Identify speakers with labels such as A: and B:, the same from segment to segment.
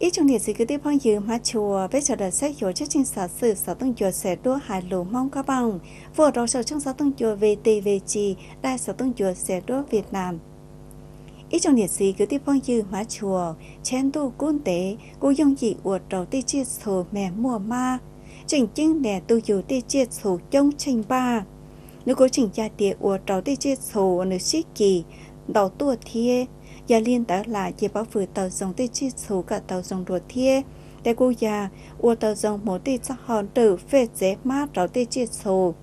A: ý chung thì sự cứ tiếp phong dư mà chùa với sở đời sách hiểu chương trình xã sự xã tung chùa sẽ đua hải lũ mong các bằng vừa đầu sở trong xã tung chùa về tây về trì đại xã tung chùa sẽ đua Việt Nam ý chung thì sự cứ tiếp phong dư mà chùa chen tu côn tế cố dùng dị uột đầu tê chia sổ mẹ mùa ma chỉnh chính để tu dù tê chia sổ trong trình ba nếu có chỉnh gia tiệ uột đầu tê chia sổ nữ sĩ kỳ đầu tua thiê và liên tả là chỉ bảo vừa tàu dòng tới chi số cả tàu dòng đồ thiê để cô già ua tàu dòng một tí chắc hòn tử phê dễ mát rõ tới chi số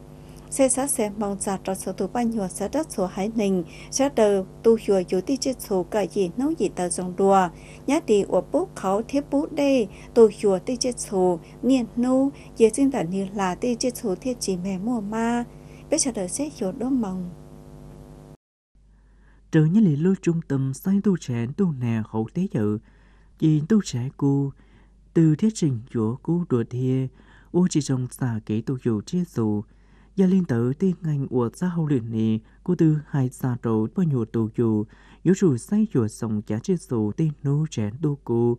A: xe sát xe mong giặt rõ số tù ba nhùa sẽ đất số hải ninh sẽ đờ tu hùa dù tí chi số cả gì nấu gì tàu dòng đồ nhá đi ua bố khấu thiết bố đê tu hùa tí chi số niên nô dễ sinh tả như là tí chi số thiết chỉ mẹ mùa ma bây giờ đời sẽ hiểu đốt mong trở những lì lô trung tâm xoay tu trẻ tu nè khẩu tế dự, vì tu trẻ cu, từ thiết trình chúa cu đùa thiê, ô chỉ trong xả kế tu dụ chia dù, gia liên tử tiên ngành của xã hậu luyện nì, cu tư hai xa rổ bao nhiêu tu dụ yếu chủ say chùa sông chả chia dù tiên nô trẻ tu cu,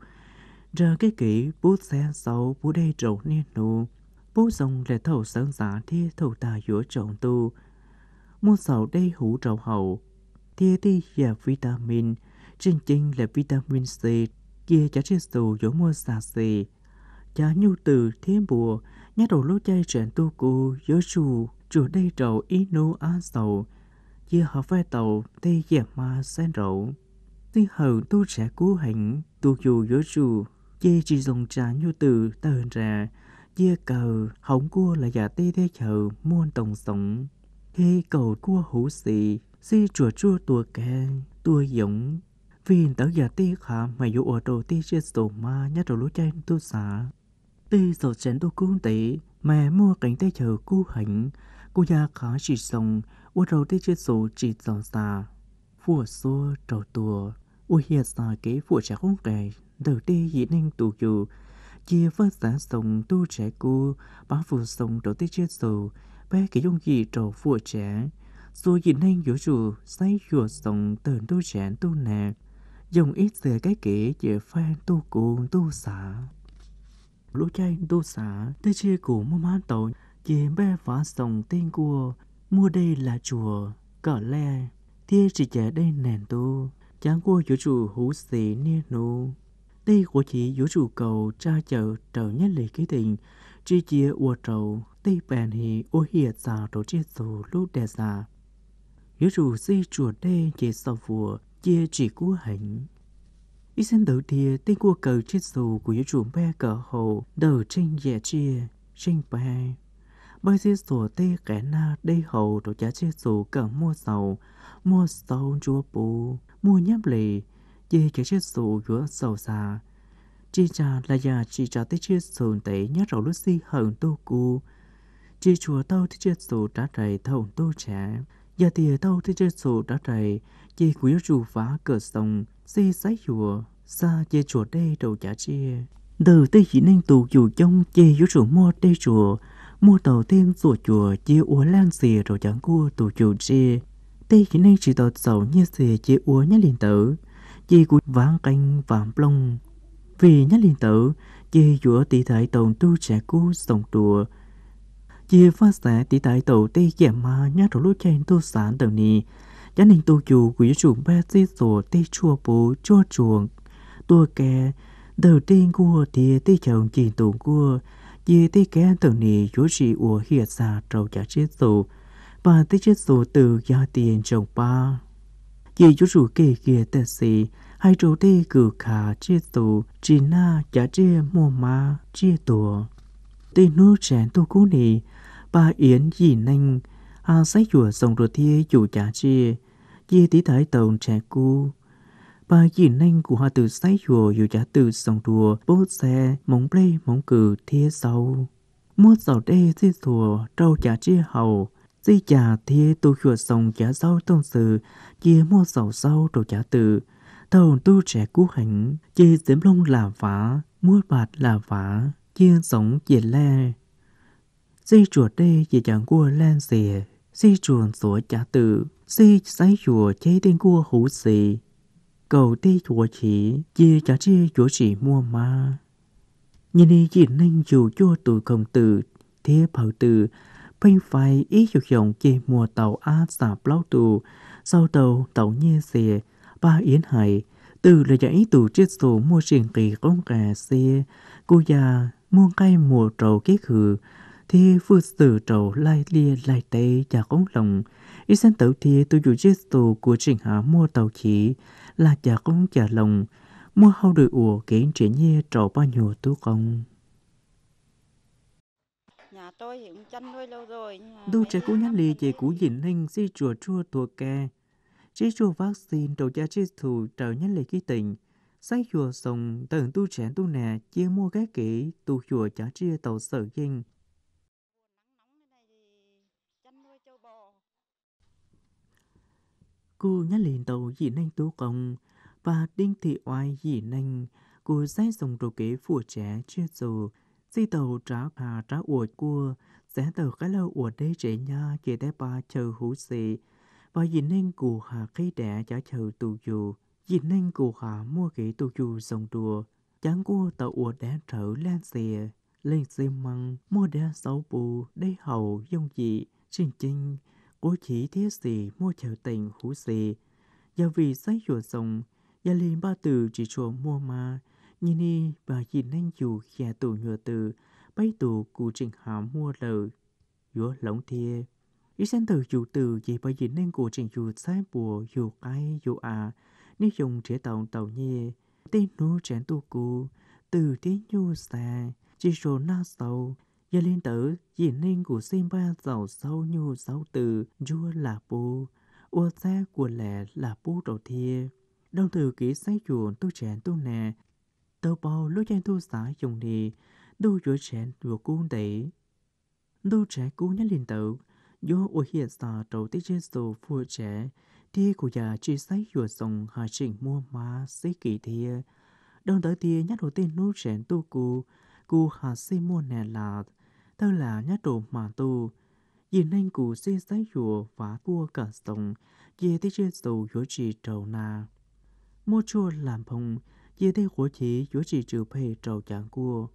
A: ra cái kỹ bố xe sâu bố đây trầu nê nụ, bố sông lệ thầu sáng giả thiết thầu tà giữa trọng tu, mua sầu đây hủ trầu hậu, tia ti và vitamin. Trên chính là vitamin C, kia chả trên sù dỗ mua xà xì. Chả nhu từ thế bùa, nhá đồ lô chay trẻn tu cụ, dỗ chù, chùa đây trầu ý nô á sầu. Chia hợp vai tàu, tê dẹp ma sen rậu. Tuy hầu tu trẻ cú hành, tu dù dỗ chù, chê chỉ dùng trà nhu từ tờn ra, chia cầu hỏng cua là giả dạ tê thế chờ muôn tổng sống. Khi cầu cua hữu xì, si chùa chùa tua kèn tua giống vì tớ giả ti khả mà dụ ở đồ ti chia sổ mà nhá đồ lúa chen tu xả ti sổ chén tu cung tỷ mà mua cảnh tay chờ cu hạnh cô gia khả chỉ sông ở đồ ti chia sổ chỉ sòng xả phùa xua trầu tua ở hiện xả kế phùa trẻ không kể đầu ti dị ninh tù dù chia với xã sông tu trẻ cu bá phù sông đồ ti chia sổ bé cái dung gì trầu phùa trẻ dù gì nên dỗ dù say chùa sống tờn tu sản tu nè dùng ít giờ cái kỹ chỉ phan tu cuồng tu xả. Lũ chay tu xả, tê chia của mô mán tội, chỉ bê phá sống tên cua, mua đây là chùa, cỏ le, tia chỉ trẻ đây nền tu, chán cua dỗ dù hú xỉ nê nụ. Tây của chị dỗ dù cầu tra chợ trở nhất lì cái tình, chỉ chia ua trầu, tê bèn hì ô hiệt xả tổ chia dù lúc đè xả. Nhớ rù si chùa đê chế sọ vùa chia chỉ cua hạnh. Ý xin đầu thìa tên cua cờ chết dù của nhớ chủ ba cờ hồ đầu trên dẻ chia, trên bài. Bài dê sổ tê kẻ na đê hầu đồ chá chết dù cờ mua sầu, mua sầu chua bù, mua nháp lì, dê chế chết dù gỡ sầu xa. Chi cha là già chi cha tê chết dù tệ nhá rầu lúc si hận tô cu. Chi chùa tâu tê chết dù trả rầy thầu tô trẻ. Giờ thì tao thì chơi sổ đã trải, chỉ quý rù phá cửa sông, xây sái chùa, xa chơi chùa đây đầu chả chia. từ tây chỉ nên tù chủ trong chơi yếu rù mua đê chùa, mua tàu tiên sổ chùa chia úa lan xì rồi chẳng cua tù chủ chia. Tây chỉ nên chỉ tàu sầu như xì chia úa nhá liền tử, chỉ quý ván canh vạm plong. Vì nhá liền tử, chia chùa tỷ thải tổng tu trẻ cu sông chùa chia phát xạ tỷ tại tổ tê kẻ mà nhá rổ lô chèn tu sản đầu nì. Giá nền tu chủ quý dụng ba di sổ tê chua bố chua chuồng. Tua kè đầu tiên của tìa tê chồng chỉ tụng của chia tê kẻ đầu nì chú trị ủa hiệ xạ trầu trả chết sổ và tê chết sổ từ gia tiền chồng ba. Chia chú rủ kê kia tê xì hai trâu tê cử khả chết tù chỉ na trả chia mua ma chết tổ Tê nô trẻ tu cú nì ba yến gì nanh à sấy chùa sông rồi thia chủ trả chi chi tí thái tàu trẻ cu ba gì nanh của họ từ sấy chùa dù trả từ sông rùa bố xe móng ple móng cử thia sau mua sầu đê di thùa trâu trả chi hầu di trả thia tu chùa sông trả sau tông sự chi mua sầu sau rồi trả từ tàu tu trẻ cu hành chi diễm lông là vả mua bạt là vả chi sống chia le si chùa đê chỉ chẳng qua lan xìa, si chùa sủa trả tự, si sái chùa chế tên qua hữu xì. Cầu tê chùa chỉ, chia trả chi chùa chỉ mua ma. Nhìn đi chỉ nên chùa chua tụi công tử, thế bảo tử, bên phải ý chụp dòng chê mùa tàu á xà blau tù, sau tàu tàu nhê xìa, ba yến hải, từ là giải tù chết sổ mua truyền kỳ công cả xìa, cô già mua cây mùa trầu kết hữu, thì vừa từ trầu lai lia lai tê và ống lòng ý sáng tử thì tu dù giết tù của trình hạ mua tàu chỉ là chả công chả lòng mua hao đôi ủa kiến chỉ nhi trầu bao nhiêu tu công nhà tôi thì cũng chăn nuôi lâu rồi đu trẻ cũ nhắn lì về cũ dịnh hình di chùa chua tua ke chỉ chùa xin đầu gia chi thù trở nhắn lì ký tình xây chùa sông tận tu trẻ tu nè chia mua cái kỹ tu chùa chả chia tàu sở dinh Cô nhá lên tàu dì nanh tố công và đinh thị oai dì nanh. Cô dây dùng đồ kế phủ trẻ chưa dù. Dì tàu trả hà trả ủa cua. Sẽ tàu cái lâu ủa đê trẻ nha chỉ tế ba chờ hữu xị. Và dì nanh cụ hà cây đẻ chả chờ tù dù. Dì nanh cụ hà mua kế tù dù dòng đùa. Chẳng cua tàu ủa đẻ trở lên xì Lên xì măng mua đẻ sáu bù đê hậu dông dị. Trình chinh cố chỉ thiết gì mua chèo tình hữu gì. do vì sách chùa rồng, gia liên ba từ chỉ chùa mua mà, nhìn đi và nhìn anh dù khả tù nhựa từ, bay tù cụ trình hạ mua lời. Dúa lỏng thiê. Ý sen từ dù từ gì bởi nhìn anh cụ trình dù sai bùa dù cái dù à, nếu dùng trẻ tàu tàu nhê, tên nô trẻ tu cụ, từ tiếng nhu xa, chỉ số na sầu Gia liên tử chỉ nên của Simba giàu sâu nhu sâu từ vua là bu, ua xa của lẹ là bu đầu thia. Đông từ kỹ sách chuồn tu trẻ tu nè, tàu bò lúc chèn tu xã dùng đi, tu chuỗi trẻ chuột cuốn tỷ. Tu trẻ cú nhá liên tử, do ua hiện xa đầu tí chê sổ phù trẻ, thia của già chi sách chuột sông hòa trình mua má xí kỳ thia. Đông tới thia nhắc đầu tiên lúc trẻ tu cú, cú hà xí mua nè là tơ là nhá trộm mà tu vì nên cụ si sáng chùa và tua cả sông về tới trên sầu yếu trì trầu na mua chua làm phong về tới của chỉ yếu trì trừ phê trầu chàng cua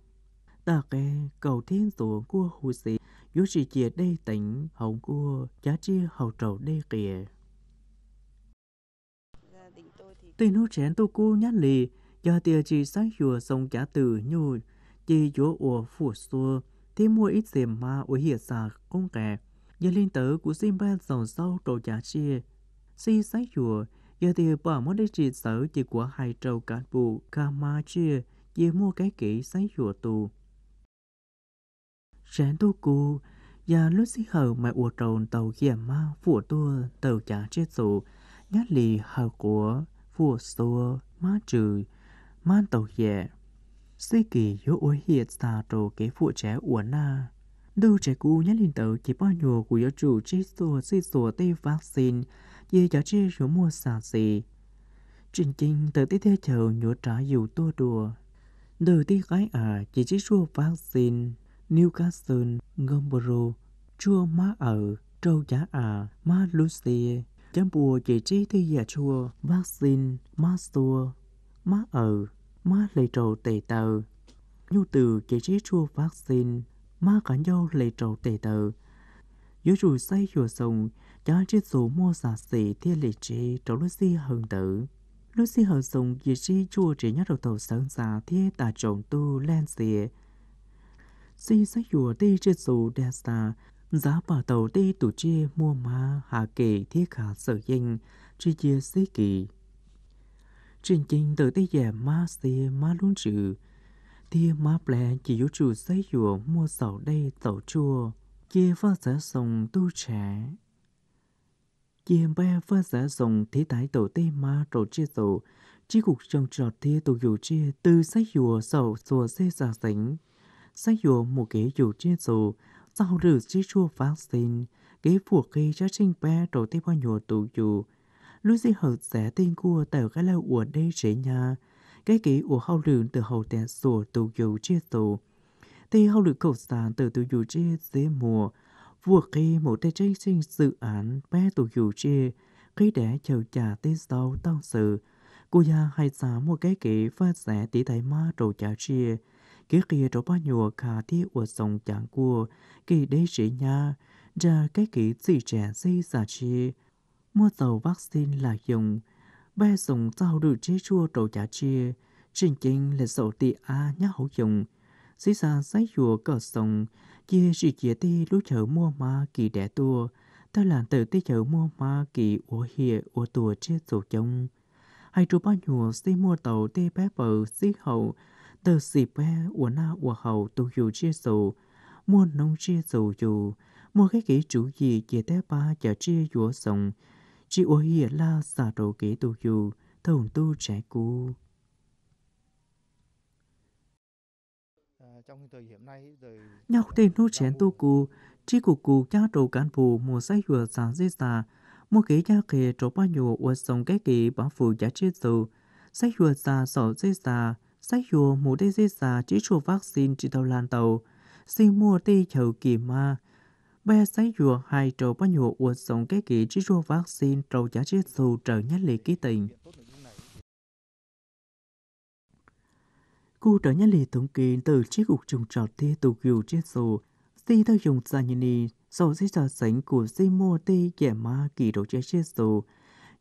A: ta kê cầu thiên tổ cua hù sĩ yếu trì chìa đây tỉnh hồng cua giá chia hậu trầu đây kìa tuy nô chén tu cua nhát lì do tia chỉ sáng chùa sông trả từ nhu chỉ chỗ ủa phủ xua thì mua ít tiền mà ủi hiệt xà công kè. Giờ linh tử của xin ba dòng sâu trầu trả chia. Si sách chùa, giờ thì bỏ mất đi trị sở chỉ của hai trầu cán bộ ca ma chia, chỉ mua cái kỹ sách chùa tù. Rèn tu cù, và lúc xí hờ mà ủa trồn tàu hiểm ma phủ tua tàu trả chia sổ, nhát lì hờ của phủ xua ma trừ, mang tàu hiểm. Sĩ kỳ yếu ôi hiệt xa trô kế phụ trẻ uốn na. Đu trẻ cũ nhắc lên tớ kế bao nhùa của yếu chủ chế sùa sĩ sùa tê vaccine, dê cho chế số mua xà xì. Trình chinh tớ tí thế chờ nhúa trả dù tô đùa. Đờ tí gái ở à, chỉ chế rùa vaccine, Newcastle, Gomboro, chua má ở, trâu giá à, má Lucia, chấm bùa chỉ trí thi giả chua, vaccine, má xua, má ở má lấy trầu tề tờ. Nhu từ chế chế chua vaccine, má cả nhau lấy trầu tề tờ. Dưới rùi xây chùa sông, chá chế số mua xà xì thiên lệ chế trầu lô si hờn tử. Lô si hờn sông chế chế chua chế nhát đầu tàu sáng xà thiên tà trộn tu len xìa. Si xây chùa tê chế số đè xà, giá bà tàu tê tủ chê mua má hạ kỳ thiết khả sở dinh, chi chia xí kỳ trình trình tới tới dẻ má xì má luôn trừ. Tia má bè chỉ dụ chủ xây dùa mua sầu đây tàu chua, kia phá giả sông tu trẻ. kia bé phá giả sông thế tái tổ tê má tổ chia tổ, chỉ cục trong trọt thế tổ dù chia từ sách dùa sầu sùa xe giả sánh. Sách dùa một kế dù chia tổ, sau rử chia chua phát sinh, kế phụ khi cho trình bé tổ tê bao nhùa tổ dù, lưu di hợp sẽ tin cua tờ cái lâu ủa đây chế nhà cái kỹ ủa hậu lượng từ hậu tẹn sổ tù dụ chia sổ thì hậu lượng cầu sản từ tù dụ chia dễ mùa vừa khi một tay chế sinh dự án bé tù dụ chia khi để chầu trả tới sau tao sự cô gia hay xả một cái kỹ và sẽ tỷ thầy ma trầu trả chia cái kia trổ ba nhùa khả thi ủa sông chẳng cua kỳ đế sĩ nha ra cái kỹ chỉ trẻ xây xả chia mua tàu vaccine là dùng, bé dùng tàu đủ chế chua đồ giả chia, trình chính là sổ tị a nhá hậu dùng, xí xa giấy chùa cờ sông, chia chỉ kia ti lũ chở mua ma kỳ đẻ tua, ta làm từ ti chở mua ma kỳ ủa hìa ủa tùa chế tổ chồng. hai chú ba nhùa xây mua tàu ti bé bờ xí hậu, từ xì bé ủa na ủa hậu tu dù chia sổ mua nông chia sổ dù, mua cái kỹ chủ gì chia té ba chở chia dũa sông, chỉ ô hiể là xả đầu kế tù dù thổng tu trẻ cũ. Nhọc tìm nô chén tu cù, chỉ cụ cụ cha trụ cán bộ mùa sai vừa giả dây giả, mùa kế cha kề trổ ba nhùa ua sông cái kế bảo phủ giá chế dù, sai vừa giả sổ dây giả, sai vừa mùa đê dây giả chỉ chua vaccine chỉ tàu lan tàu, xin mua tê chầu kỳ ma, Bây giấy dùa hai trò bá nhùa uột sống cái kỳ trí rô vaccine trầu giả trí dù trở nhát lì ký tình. Cú trở nhát lì thống kỳ từ chiếc ục trùng trọt thi tù kiều trí dù. Di theo dùng xa nhìn nì, sau di trò sánh của di mua ti kẻ ma kỳ đồ chế trí dù.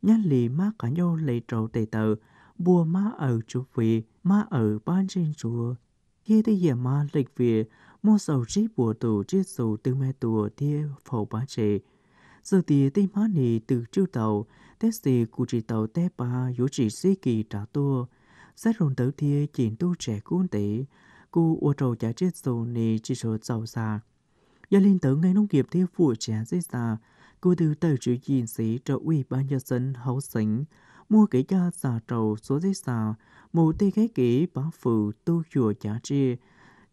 A: Nhát lì má cả nhô lấy trầu tề tờ, bùa má ở chú vị, má ở ban trên chùa. Khi tới dẻ ma lịch việt, mô sầu trí bùa tù trí sầu từ mẹ tù thia phổ bá trị. Giờ thì tây má nì từ chiêu tàu, tết gì cụ trị tàu té bà dũ trị sĩ kỳ trả tua. Xét rộn tử thia chỉnh tu trẻ cuốn tỷ, cụ ua trầu trả trí sầu nì chỉ sầu giàu xa. Gia linh tử ngay nông nghiệp thia phụ trẻ dây xa, cụ từ tờ chữ gìn sĩ trợ ủy ban nhân dân hậu sánh, mua kỹ cho xà trầu số dây xà, mù tê gái kỹ bán phụ tu chùa trả chia,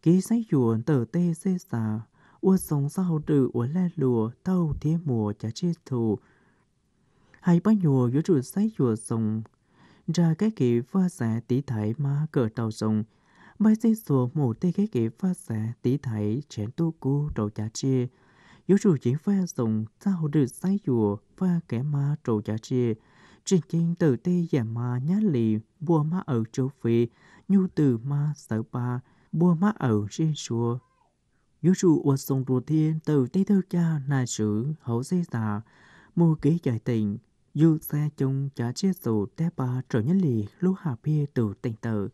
A: ký sách chùa tờ tê xê xà, ua sống sau trừ ua la lùa tàu thế mùa chả chê thù. Hai bác nhùa giữa trụ sách chùa sông ra cái kỳ pha xả tí thải ma cờ tàu sông bài xê xùa mù tê cái kỳ pha xả tí thải chén tu cu trầu chả chê. Giữa trụ chiến pha sông sau trừ sách chùa pha kẻ ma trầu chả chê, trên kinh từ tê giả ma nhá lì, bùa ma ở châu Phi, nhu từ ma sở ba, bùa má ở trên chùa. Yếu chủ ua sông rùa thiên từ tây thơ cha nà sử hậu dây tà, mùa kế giải tình, dù xe chung chá chết dù té bà trở nhân lì lúc hạ bia từ tỉnh tờ.